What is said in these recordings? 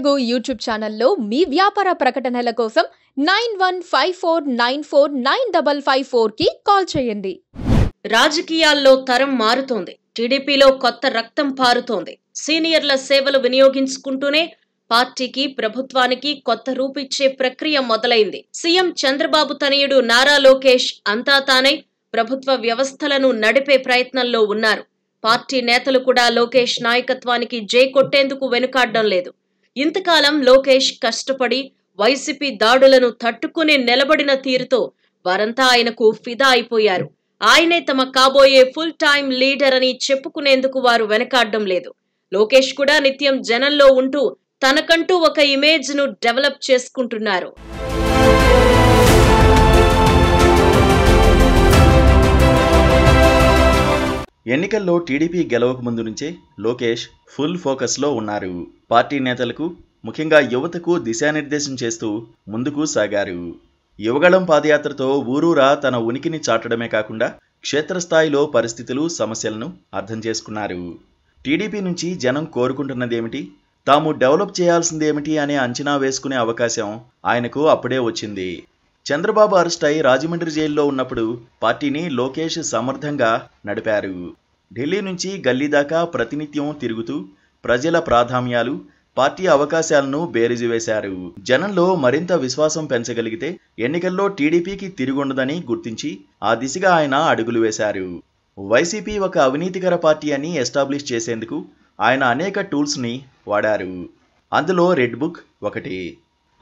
Telugu YouTube ఛానల్లో మీ వ్యాపార ప్రకటనల కోసం nine one five four nine four nine double five four కి కాల్ చేయండి రాజకీయాల్లో తరం మారుతోంది టీడీపీలో కొత్త రక్తం పారుతోంది సీనియర్ల సేవలు వినియోగించుకుంటూనే పార్టీకి ప్రభుత్వానికి కొత్త రూపిచ్చే ప్రక్రియ మొదలైంది సీఎం చంద్రబాబు తనయుడు నారా లోకేష్ అంతా తానై ప్రభుత్వ వ్యవస్థలను నడిపే ప్రయత్నంలో ఉన్నారు పార్టీ నేతలు కూడా లోకేష్ నాయకత్వానికి జై కొట్టేందుకు వెనుకాడడం లేదు ఇంతకాలం లోకేష్ కష్టపడి వైసీపీ దాడులను తట్టుకుని నిలబడిన తీరుతో వారంతా ఆయనకు ఫిదా అయిపోయారు ఆయనే తమ కాబోయే ఫుల్ టైం లీడర్ అని చెప్పుకునేందుకు వారు వెనకాడడం లేదు లోకేష్ కూడా నిత్యం జనంలో ఉంటూ తనకంటూ ఒక ఇమేజ్ ను డెవలప్ చేసుకుంటున్నారు ఎన్నికల్లో టీడీపీ గెలవక ముందు నుంచే లోకేష్ ఫుల్ ఫోకస్లో ఉన్నారు పార్టీ నేతలకు ముఖ్యంగా యువతకు దిశానిర్దేశం చేస్తూ ముందుకు సాగారు యువగళం పాదయాత్రతో ఊరూరా తన ఉనికిని చాటడమే కాకుండా క్షేత్రస్థాయిలో పరిస్థితులు సమస్యలను అర్థం చేసుకున్నారు టీడీపీ నుంచి జనం కోరుకుంటున్నదేమిటి తాము డెవలప్ చేయాల్సిందేమిటి అనే అంచనా వేసుకునే అవకాశం ఆయనకు అప్పుడే వచ్చింది చంద్రబాబు అరెస్ట్ అయి రాజమండ్రి జైల్లో ఉన్నప్పుడు పార్టీని లోకేష్ సమర్థంగా నడిపారు ఢిల్లీ నుంచి గల్లీ దాకా ప్రతినిత్యం తిరుగుతూ ప్రజల ప్రాధాన్యాలు పార్టీ అవకాశాలను బేరిజి వేశారు జనంలో మరింత విశ్వాసం పెంచగలిగితే ఎన్నికల్లో టీడీపీకి తిరుగుండదని గుర్తించి ఆ దిశగా ఆయన అడుగులు వేశారు వైసీపీ ఒక అవినీతికర పార్టీ అని ఎస్టాబ్లిష్ చేసేందుకు ఆయన అనేక టూల్స్ని వాడారు అందులో రెడ్ బుక్ ఒకటి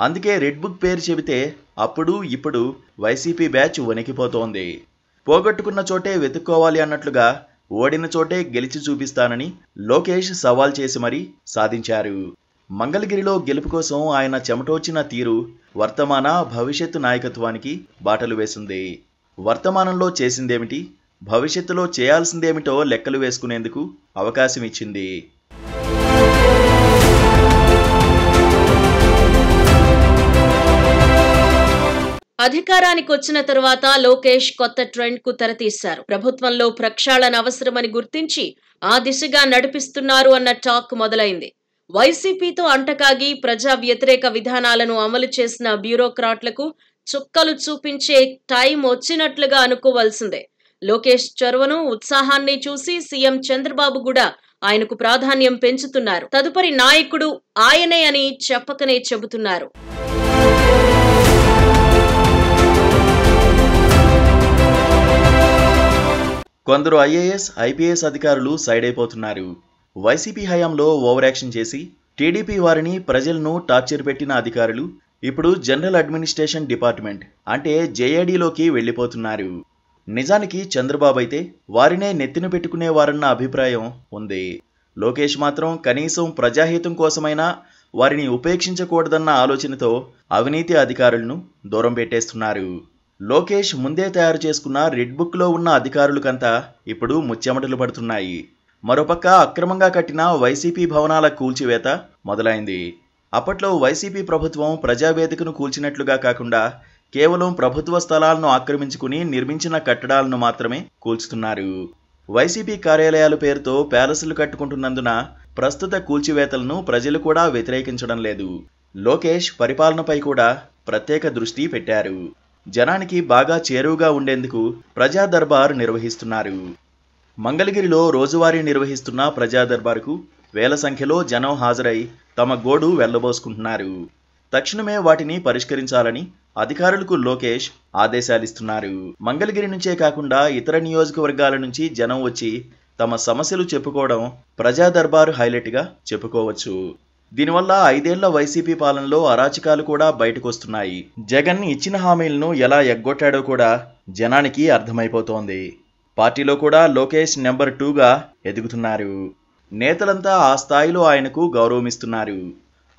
అందుకే రెడ్ బుక్ పేరు చెబితే అప్పుడు ఇప్పుడు వైసీపీ బ్యాచ్ వణికిపోతోంది పోగొట్టుకున్న చోటే వెతుక్కోవాలి అన్నట్లుగా ఓడిన చోటే గెలిచి చూపిస్తానని లోకేష్ సవాల్ చేసి మరీ సాధించారు మంగళగిరిలో గెలుపు కోసం ఆయన చెమటోచిన తీరు వర్తమాన భవిష్యత్తు నాయకత్వానికి బాటలు వేసింది వర్తమానంలో చేసిందేమిటి భవిష్యత్తులో చేయాల్సిందేమిటో లెక్కలు వేసుకునేందుకు అవకాశం ఇచ్చింది అధికారానికి వచ్చిన తరువాత లోకేష్ కొత్త ట్రెండ్ కు తెరతీశారు ప్రభుత్వంలో ప్రక్షాళన అవసరమని గుర్తించి ఆ దిశగా నడిపిస్తున్నారు అన్న టాక్ మొదలైంది వైసీపీతో అంటకాగి ప్రజా వ్యతిరేక విధానాలను అమలు చేసిన బ్యూరోక్రాట్లకు చుక్కలు చూపించే టైం వచ్చినట్లుగా అనుకోవాల్సిందే లోకేష్ చొరవను ఉత్సాహాన్ని చూసి సీఎం చంద్రబాబు కూడా ఆయనకు ప్రాధాన్యం పెంచుతున్నారు తదుపరి నాయకుడు ఆయనే అని చెప్పకనే చెబుతున్నారు కొందరు ఐఏఎస్ ఐపీఎస్ అధికారులు సైడ్ అయిపోతున్నారు వైసీపీ హయాంలో ఓవర్ యాక్షన్ చేసి టీడీపీ వారిని ప్రజలను టార్చర్ పెట్టిన అధికారులు ఇప్పుడు జనరల్ అడ్మినిస్ట్రేషన్ డిపార్ట్మెంట్ అంటే జేఏడీలోకి వెళ్ళిపోతున్నారు నిజానికి చంద్రబాబు అయితే వారినే నెత్తిన పెట్టుకునే వారన్న అభిప్రాయం ఉంది లోకేష్ మాత్రం కనీసం ప్రజాహితం కోసమైనా వారిని ఉపేక్షించకూడదన్న ఆలోచనతో అవినీతి అధికారులను దూరం పెట్టేస్తున్నారు లోకేష్ ముందే తయారు చేసుకున్న రెడ్ బుక్లో ఉన్న అధికారులకంతా ఇప్పుడు ముచ్చెమటలు పడుతున్నాయి మరోపక్క అక్రమంగా కట్టిన వైసీపీ భవనాల కూల్చివేత మొదలైంది అప్పట్లో వైసీపీ ప్రభుత్వం ప్రజావేదికను కూల్చినట్లుగా కాకుండా కేవలం ప్రభుత్వ స్థలాలను ఆక్రమించుకుని నిర్మించిన కట్టడాలను మాత్రమే కూల్చుతున్నారు వైసీపీ కార్యాలయాల పేరుతో ప్యాలెస్లు కట్టుకుంటున్నందున ప్రస్తుత కూల్చివేతలను ప్రజలు కూడా వ్యతిరేకించడం లేదు లోకేష్ పరిపాలనపై కూడా ప్రత్యేక దృష్టి పెట్టారు జనానికి బాగా చేరువుగా ఉండేందుకు ప్రజా దర్బార్ నిర్వహిస్తున్నారు మంగళగిరిలో రోజువారీ నిర్వహిస్తున్న ప్రజా దర్బార్కు వేల సంఖ్యలో జనం హాజరై తమ గోడు వెళ్లబోసుకుంటున్నారు తక్షణమే వాటిని పరిష్కరించాలని అధికారులకు లోకేష్ ఆదేశాలిస్తున్నారు మంగళగిరి నుంచే కాకుండా ఇతర నియోజకవర్గాల నుంచి జనం వచ్చి తమ సమస్యలు చెప్పుకోవడం ప్రజా దర్బార్ హైలైట్గా చెప్పుకోవచ్చు దీనివల్ల ఐదేళ్ల వైసీపీ పాలనలో అరాచకాలు కూడా బయటకొస్తున్నాయి జగన్ ఇచ్చిన హామీలను ఎలా ఎగ్గొట్టాడో కూడా జనానికి అర్థమైపోతోంది పార్టీలో కూడా లోకేష్ నెంబర్ టూగా ఎదుగుతున్నారు నేతలంతా ఆ స్థాయిలో ఆయనకు గౌరవమిస్తున్నారు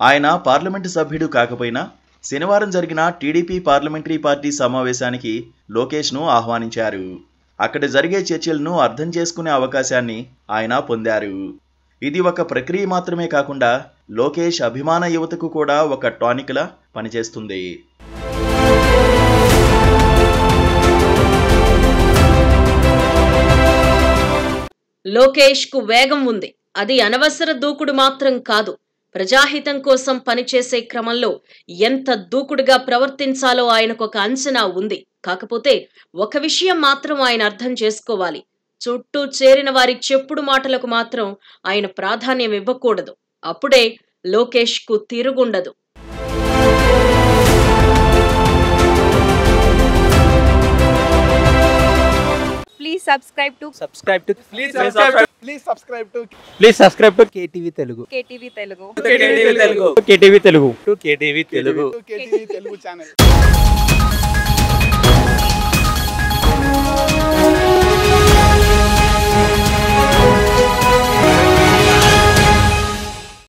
ఆయన పార్లమెంటు సభ్యుడు కాకపోయినా శనివారం జరిగిన టీడీపీ పార్లమెంటరీ పార్టీ సమావేశానికి లోకేష్ను ఆహ్వానించారు అక్కడ జరిగే చర్చలను అర్థం చేసుకునే అవకాశాన్ని ఆయన పొందారు ఇది ఒక ప్రక్రియ మాత్రమే కాకుండా లోకేష్ అభిమాన యువతకు కూడా ఒక టానిక్లా పనిచేస్తుంది లోకేష్ కు వేగం ఉంది అది అనవసర దూకుడు మాత్రం కాదు ప్రజాహితం కోసం పనిచేసే క్రమంలో ఎంత దూకుడుగా ప్రవర్తించాలో ఆయనకు ఒక అంచనా ఉంది కాకపోతే ఒక విషయం మాత్రం ఆయన అర్థం చేసుకోవాలి చుట్టూ చేరిన వారి చెప్పుడు మాటలకు మాత్రం ఆయన ప్రాధాన్యం ఇవ్వకూడదు అప్పుడే లోకేష్ కు తిరుగుండదు please subscribe to subscribe to please subscribe please subscribe to please subscribe to KTV Telugu KTV Telugu KTV Telugu KTV Telugu to KTV Telugu KTV Telugu channel